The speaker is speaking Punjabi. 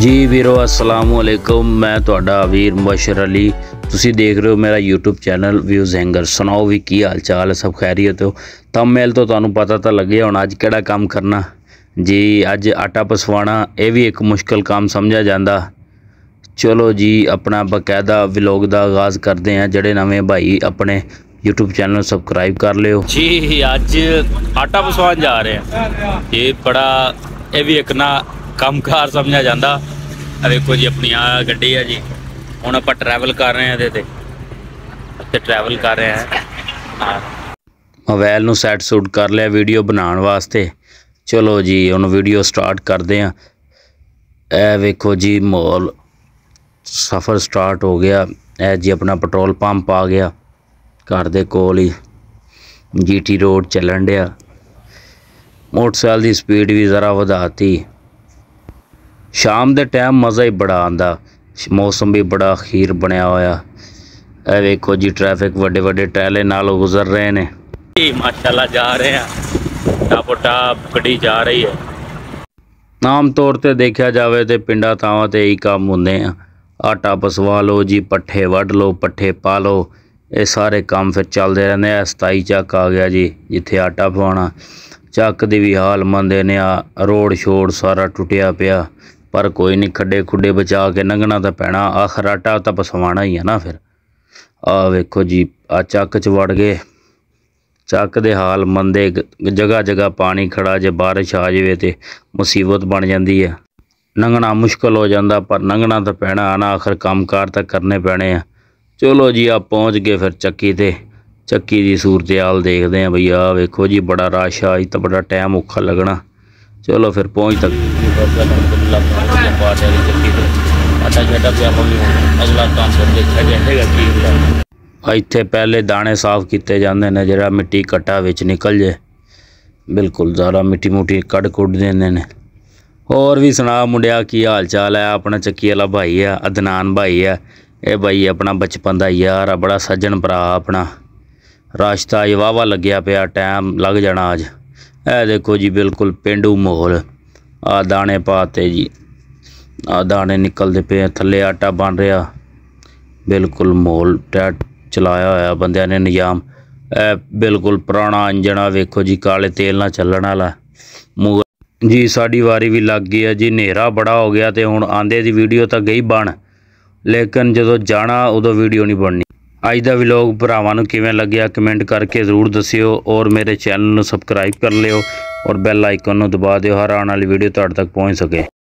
ਜੀ ਵੀਰੋ ਅਸਲਾਮੁ ਅਲੈਕਮ ਮੈਂ ਤੁਹਾਡਾ ਵੀਰ ਮੁਸ਼ਰ ਅਲੀ ਤੁਸੀਂ ਦੇਖ ਰਹੇ ਹੋ ਮੇਰਾ YouTube ਚੈਨਲ ਵਿਊਜ਼ ਹੈਂਗਰ ਸੁਣਾਓ ਵੀ ਕੀ ਹਾਲ ਚਾਲ ਸਭ ਖੈਰੀਅਤ ਹੋ ਥੰਬਨੇਲ ਤੋਂ ਤੁਹਾਨੂੰ ਪਤਾ ਤਾਂ ਲੱਗਿਆ ਹੁਣ ਅੱਜ ਕਿਹੜਾ ਕੰਮ ਕਰਨਾ ਜੀ ਅੱਜ ਆਟਾ ਪਸਵਾਣਾ ਇਹ ਵੀ ਇੱਕ ਮੁਸ਼ਕਲ ਕੰਮ ਸਮਝਿਆ ਜਾਂਦਾ ਚਲੋ ਜੀ ਆਪਣਾ ਬਕਾਇਦਾ ਵਲੌਗ ਦਾ ਆਗਾਜ਼ ਕਰਦੇ ਹਾਂ ਜਿਹੜੇ ਨਵੇਂ ਭਾਈ ਆਪਣੇ YouTube ਚੈਨਲ ਸਬਸਕ੍ਰਾਈਬ ਕਰ ਲਿਓ ਜੀ ਅੱਜ ਆਟਾ ਪਸਵਾਣ ਜਾ ਰਹੇ ਆ ਇਹ ਬੜਾ ਇਹ ਵੀ ਇੱਕ ਨਾ ਕੰਮਕਾਰ ਸਮਝਿਆ ਜਾਂਦਾ ਆ ਵੇਖੋ ਜੀ ਆਪਣੀ ਆ ਗੱਡੀ ਆ ਜੀ ਹੁਣ ਆਪਾਂ ਟਰੈਵਲ ਕਰ ਰਹੇ ਆ ਇਹਦੇ ਤੇ ਤੇ ਟਰੈਵਲ ਕਰ ਰਹੇ ਆ ਮੋਬਾਈਲ ਨੂੰ ਸੈਟ ਸੂਟ ਕਰ ਲਿਆ ਵੀਡੀਓ ਬਣਾਉਣ ਵਾਸਤੇ ਚਲੋ ਜੀ ਹੁਣ ਵੀਡੀਓ ਸਟਾਰਟ ਕਰਦੇ ਆ ਐ ਵੇਖੋ ਜੀ ਮੋਲ ਸਫ਼ਰ ਸਟਾਰਟ ਹੋ ਗਿਆ ਐ ਜੀ ਆਪਣਾ ਪੈਟਰੋਲ ਪੰਪ ਆ ਗਿਆ ਘਰ ਦੇ ਕੋਲ ਹੀ ਜੀਟੀ ਰੋਡ ਚੱਲਣ ਡਿਆ ਮੋਟਰਸਾਈਕਲ ਦੀ ਸਪੀਡ ਵੀ ਜ਼ਰਾ ਵਧਾਤੀ ਸ਼ਾਮ ਦੇ ਟਾਈਮ ਮਜ਼ਾ ਹੀ ਬੜਾ ਆਂਦਾ ਮੌਸਮ ਵੀ ਬੜਾ ਖੀਰ ਬਣਿਆ ਹੋਇਆ ਇਹ ਵੇਖੋ ਜੀ ਟ੍ਰੈਫਿਕ ਵੱਡੇ ਵੱਡੇ ਟਾਇਲੇ ਨਾਲ ਗੁਜ਼ਰ ਰਹੇ ਨੇ ਜੀ ਮਾਸ਼ਾਅੱਲਾ ਜਾ ਰਹੇ ਆ ਟਾਪੋ ਟਾਪ ਗੱਡੀ ਜਾ ਰਹੀ ਹੈ ਨਾਮ ਤੌਰ ਤੇ ਦੇਖਿਆ ਜਾਵੇ ਤੇ ਪਿੰਡਾਂ ਤਾਵਾਂ ਤੇ ਹੀ ਕੰਮ ਹੁੰਦੇ ਆ ਆਟਾ ਪਸਵਾ ਲੋ ਜੀ ਪੱਠੇ ਵੱਢ ਲੋ ਪੱਠੇ ਪਾ ਲੋ ਇਹ ਸਾਰੇ ਕੰਮ ਫਿਰ ਚੱਲਦੇ ਰਹਿੰਦੇ ਆ 27 ਚੱਕ ਆ ਗਿਆ ਜੀ ਜਿੱਥੇ ਆਟਾ ਪਵਾਉਣਾ ਚੱਕ ਦੀ ਵੀ ਹਾਲ ਮੰਦੇ ਨੇ ਆ ਰੋਡ ਛੋੜ ਸਾਰਾ ਟੁੱਟਿਆ ਪਿਆ ਪਰ ਕੋਈ ਨਹੀਂ ਖੱਡੇ ਖੁੱਡੇ ਬਚਾ ਕੇ ਨੰਗਣਾ ਤਾਂ ਪੈਣਾ ਆਖਰਾਟਾ ਤਾਂ ਪਸਵਾਣਾ ਹੀ ਆ ਨਾ ਫਿਰ ਆ ਵੇਖੋ ਜੀ ਆ ਚੱਕ ਚ ਵੜ ਗਏ ਚੱਕ ਦੇ ਹਾਲ ਮੰਦੇ ਜਗਾ ਜਗਾ ਪਾਣੀ ਖੜਾ ਜੇ ਬਾਰਿਸ਼ ਆ ਜਾਵੇ ਤੇ ਮੁਸੀਬਤ ਬਣ ਜਾਂਦੀ ਆ ਨੰਗਣਾ ਮੁਸ਼ਕਲ ਹੋ ਜਾਂਦਾ ਪਰ ਨੰਗਣਾ ਤਾਂ ਪੈਣਾ ਨਾ ਆਖਰ ਕੰਮਕਾਰ ਤਾਂ ਕਰਨੇ ਪੈਣੇ ਆ ਚਲੋ ਜੀ ਆ ਪਹੁੰਚ ਗਏ ਫਿਰ ਚੱਕੀ ਤੇ ਚੱਕੀ ਦੀ ਸੂਰਤ ਹਾਲ ਦੇਖਦੇ ਆ ਬਈ ਆ ਵੇਖੋ ਜੀ ਬੜਾ ਰਾਸ਼ਾ ਆ ਅੱਜ ਤਾਂ ਬੜਾ ਟਾਈਮ ਔਖਾ ਲੱਗਣਾ ਚਲੋ ਫਿਰ ਪਹੁੰਚ ਤੱਕ ਪਿਆ ਅਗਲਾ ਇੱਥੇ ਪਹਿਲੇ ਦਾਣੇ ਸਾਫ਼ ਕੀਤੇ ਜਾਂਦੇ ਨੇ ਜਿਹੜਾ ਮਿੱਟੀ ਕਟਾ ਵਿੱਚ ਨਿਕਲ ਜੇ ਬਿਲਕੁਲ ਜ਼ਾਰਾ ਮਿੱਟੀ ਮੂਟੀ ਕੱਢ ਕੁੱਢ ਦਿੰਦੇ ਨੇ ਹੋਰ ਵੀ ਸੁਣਾ ਮੁੰਡਿਆ ਕੀ ਹਾਲ ਚਾਲ ਹੈ ਆਪਣਾ ਚੱਕੀ ਵਾਲਾ ਭਾਈ ਆ ਅਦਨਾਨ ਭਾਈ ਆ ਇਹ ਭਾਈ ਆਪਣਾ ਬਚਪਨ ਦਾ ਯਾਰ ਆ ਬੜਾ ਸੱਜਣ ਭਰਾ ਆਪਣਾ ਰਾਸ਼ਤਾ ਇਹ ਵਾਵਾ ਲੱਗਿਆ ਪਿਆ ਟਾਈਮ ਲੱਗ ਜਾਣਾ ਅੱਜ ਇਹ ਦੇਖੋ ਜੀ ਬਿਲਕੁਲ ਪਿੰਡੂ ਮਾਹੌਲ ਆ ਦਾਣੇ ਪਾਤੇ ਜੀ ਆ ਦਾਣੇ ਨਿਕਲਦੇ ਪਏ ਥੱਲੇ ਆਟਾ ਬਣ ਰਿਹਾ ਬਿਲਕੁਲ ਮਾਹੌਲ ਟੈਟ ਚਲਾਇਆ ਹੋਇਆ ਬੰਦਿਆਂ ਨੇ ਨਿਯਾਮ ਇਹ ਬਿਲਕੁਲ ਪੁਰਾਣਾ ਇੰਜਣਾ ਵੇਖੋ ਜੀ ਕਾਲੇ ਤੇਲ ਨਾਲ ਚੱਲਣ ਵਾਲਾ ਜੀ ਸਾਡੀ ਵਾਰੀ ਵੀ ਲੱਗ ਗਈ ਹੈ ਜੀ ਹਨੇਰਾ ਬੜਾ ਹੋ ਗਿਆ ਤੇ ਹੁਣ ਆਂਦੇ ਦੀ ਵੀਡੀਓ ਤਾਂ ਗਈ ਬਣ ਲੇਕਿਨ ਜਦੋਂ ਜਾਣਾ ਉਦੋਂ ਵੀਡੀਓ ਨਹੀਂ ਬਣਨੀ ਅੱਜ ਦਾ ਵਲੌਗ ਭਰਾਵਾਂ ਨੂੰ ਕਿਵੇਂ ਲੱਗਿਆ ਕਮੈਂਟ ਕਰਕੇ ਜ਼ਰੂਰ ਦੱਸਿਓ ਔਰ ਮੇਰੇ ਚੈਨਲ ਨੂੰ ਸਬਸਕ੍ਰਾਈਬ ਕਰ ਲਿਓ ਔਰ ਬੈਲ ਆਈਕਨ ਨੂੰ ਦਬਾ ਦਿਓ ਹਰ ਆਉਣ ਵਾਲੀ ਵੀਡੀਓ ਤੁਹਾਡੇ ਤੱਕ ਪਹੁੰਚ ਸਕੇ